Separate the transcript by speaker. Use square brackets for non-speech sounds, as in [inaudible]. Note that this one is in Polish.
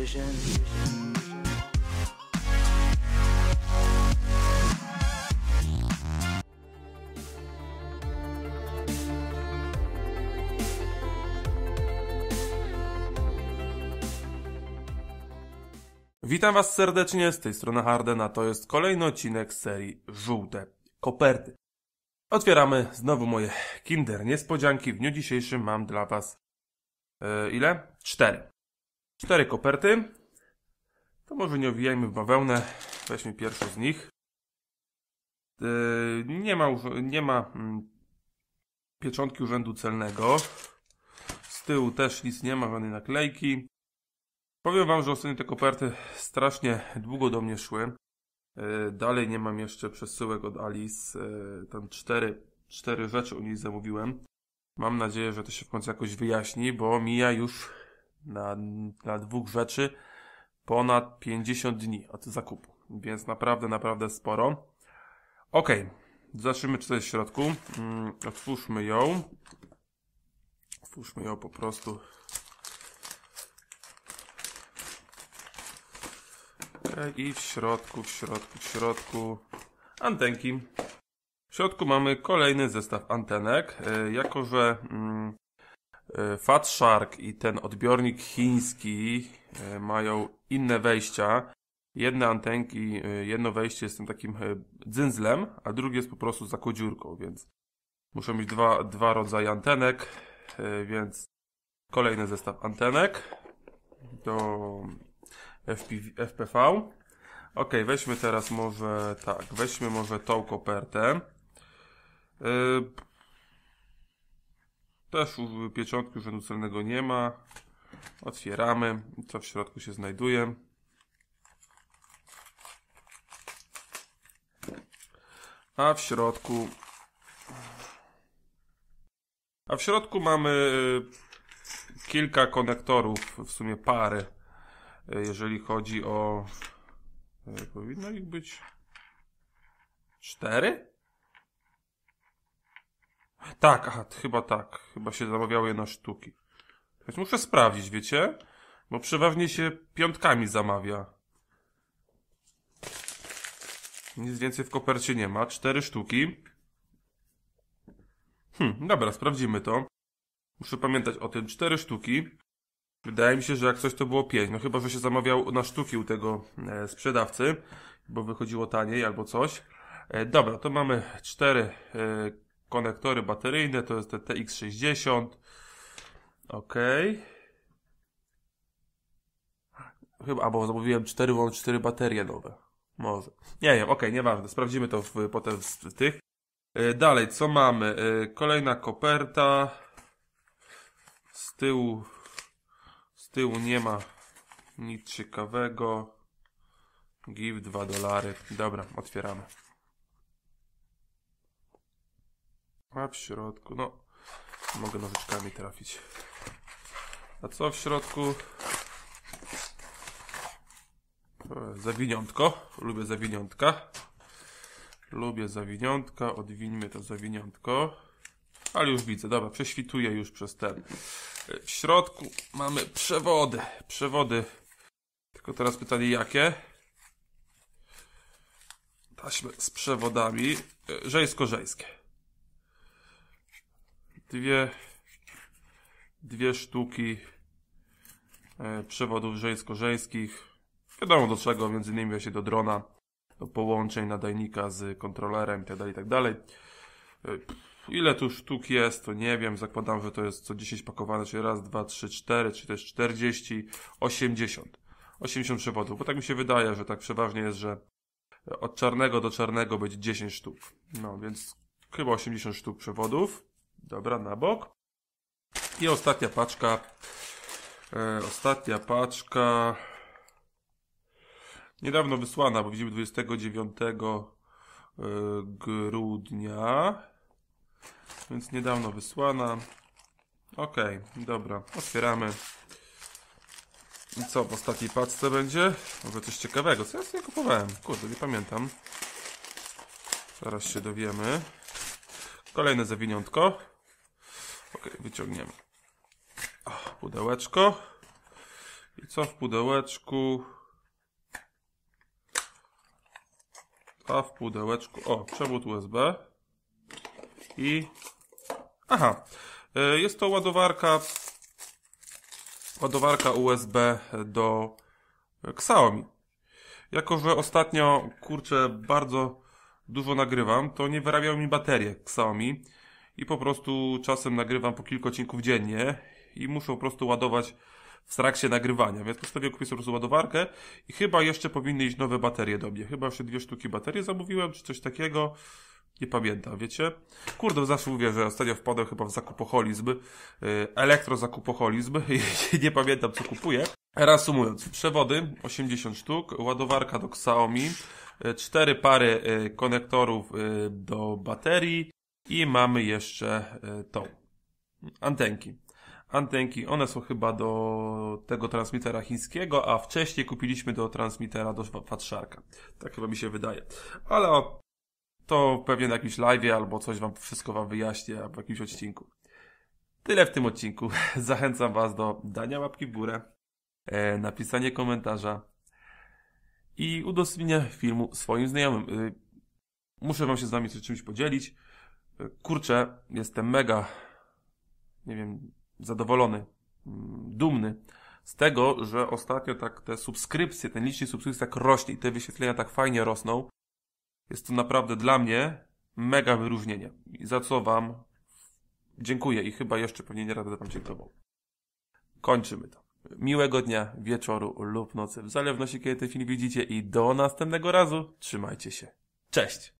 Speaker 1: vision. Witam Was serdecznie, z tej strony Hardena, to jest kolejny odcinek z serii Żółte Koperty. Otwieramy znowu moje Kinder Niespodzianki. W dniu dzisiejszym mam dla Was yy, ile? Cztery cztery koperty. To może nie owijajmy w bawełnę. Weźmy pierwszy z nich. Yy, nie ma, nie ma mm, pieczątki urzędu celnego. Z tyłu też nic nie ma, żadnej naklejki. Powiem Wam, że ostatnio te koperty strasznie długo do mnie szły. Yy, dalej nie mam jeszcze przesyłek od Alice. Yy, tam cztery, cztery rzeczy u niej zamówiłem. Mam nadzieję, że to się w końcu jakoś wyjaśni, bo mija już na, dwóch rzeczy ponad 50 dni od zakupu, więc naprawdę, naprawdę sporo. Ok, zobaczymy czy to jest w środku. Mm, otwórzmy ją. Otwórzmy ją po prostu. I w środku, w środku, w środku antenki. W środku mamy kolejny zestaw antenek. E, jako, że mm, E, Fat Shark i ten odbiornik chiński e, mają inne wejścia. Jedne antenki, e, jedno wejście jest tym takim dzyndzlem, a drugie jest po prostu za kodziurką, więc muszą mieć dwa, dwa rodzaje antenek, więc kolejny zestaw antenek do FPV, FPV. Ok, weźmy teraz może, tak, weźmy może tą kopertę. Yy, też pieczątki urzędu celnego nie ma. Otwieramy, co w środku się znajduje. A w środku a w środku mamy y, kilka konektorów, w sumie parę, y, jeżeli chodzi o y, powinno ich być cztery? Tak, aha, chyba tak. Chyba się zamawiało je na sztuki. Więc muszę sprawdzić, wiecie? Bo przeważnie się piątkami zamawia. Nic więcej w kopercie nie ma. Cztery sztuki. Hm, dobra, sprawdzimy to. Muszę pamiętać o tym. Cztery sztuki. Wydaje mi się, że jak coś to było pięć. No chyba, że się zamawiał na sztuki u tego e, sprzedawcy, bo wychodziło taniej albo coś. E, dobra, to mamy cztery e, konektory bateryjne, to jest te TX60. Ok. Chyba, albo zamówiłem 4, mam 4 baterie nowe. Może. Nie wiem, ok, nieważne. Sprawdzimy to w, potem w tych. E, dalej, co mamy? E, kolejna koperta. Z tyłu. Z tyłu nie ma nic ciekawego. Give 2 dolary. Dobra, otwieramy. A w środku, no, mogę nożyczkami trafić. A co w środku? E, zawiniątko. Lubię zawiniątka. Lubię zawiniątka. Odwińmy to zawiniątko. Ale już widzę, dobra, prześwituję już przez ten. E, w środku mamy przewody. Przewody. Tylko teraz pytanie jakie? Taśmy z przewodami. E, Żejsko-żejskie dwie, dwie sztuki e, przewodów żeńsko-żeńskich. Wiadomo do czego, między innymi się do drona, do połączeń nadajnika z kontrolerem itd. Tak itd. Tak e, ile tu sztuk jest, to nie wiem. Zakładam, że to jest co 10 pakowane, czyli raz, dwa, trzy, cztery, czy też 40, 80. 80 przewodów, bo tak mi się wydaje, że tak przeważnie jest, że e, od czarnego do czarnego będzie 10 sztuk. No więc chyba 80 sztuk przewodów. Dobra, na bok. I ostatnia paczka. E, ostatnia paczka. Niedawno wysłana, bo widzimy 29 e, grudnia. Więc niedawno wysłana. Ok, dobra, otwieramy. I co w ostatniej paczce będzie? Może coś ciekawego. Co ja sobie kupowałem? Kurde, nie pamiętam. Zaraz się dowiemy. Kolejne zawiniątko. Ok, wyciągniemy. O, pudełeczko. I co w pudełeczku? A w pudełeczku, o, przewód USB. I, aha, y, jest to ładowarka, ładowarka USB do Xiaomi. Jako, że ostatnio, kurczę, bardzo dużo nagrywam, to nie wyrabiał mi baterie Xiaomi i po prostu czasem nagrywam po kilku odcinków dziennie i muszę po prostu ładować w trakcie nagrywania, więc postanowiłem kupić sobie ładowarkę i chyba jeszcze powinny iść nowe baterie do mnie. Chyba jeszcze dwie sztuki baterii zamówiłem, czy coś takiego. Nie pamiętam, wiecie? Kurde, zawsze mówię, że ostatnio wpadłem chyba w zakupoholizm, y, elektrozakupoholizm [laughs] i nie pamiętam co kupuję. Reasumując, przewody 80 sztuk, ładowarka do Xiaomi, y, cztery pary y, konektorów do baterii, i mamy jeszcze e, tą antenki. Antenki, one są chyba do tego transmitera chińskiego, a wcześniej kupiliśmy do transmitera do Fatrzarka. Tak chyba mi się wydaje. Ale to pewnie na jakimś live albo coś wam wszystko wam wyjaśnię w jakimś odcinku. Tyle w tym odcinku. [laughs] Zachęcam was do dania łapki w górę, e, napisania komentarza i udostępnienia filmu swoim znajomym. E, muszę wam się z nami czymś podzielić kurczę, jestem mega, nie wiem, zadowolony, mm, dumny z tego, że ostatnio tak te subskrypcje, ten licznik subskrypcji tak rośnie i te wyświetlenia tak fajnie rosną. Jest to naprawdę dla mnie mega wyróżnienie. I za co Wam dziękuję i chyba jeszcze pewnie nie radę Wam dziękował. Kończymy to. Miłego dnia, wieczoru lub nocy, w zależności kiedy ten film widzicie i do następnego razu. Trzymajcie się. Cześć!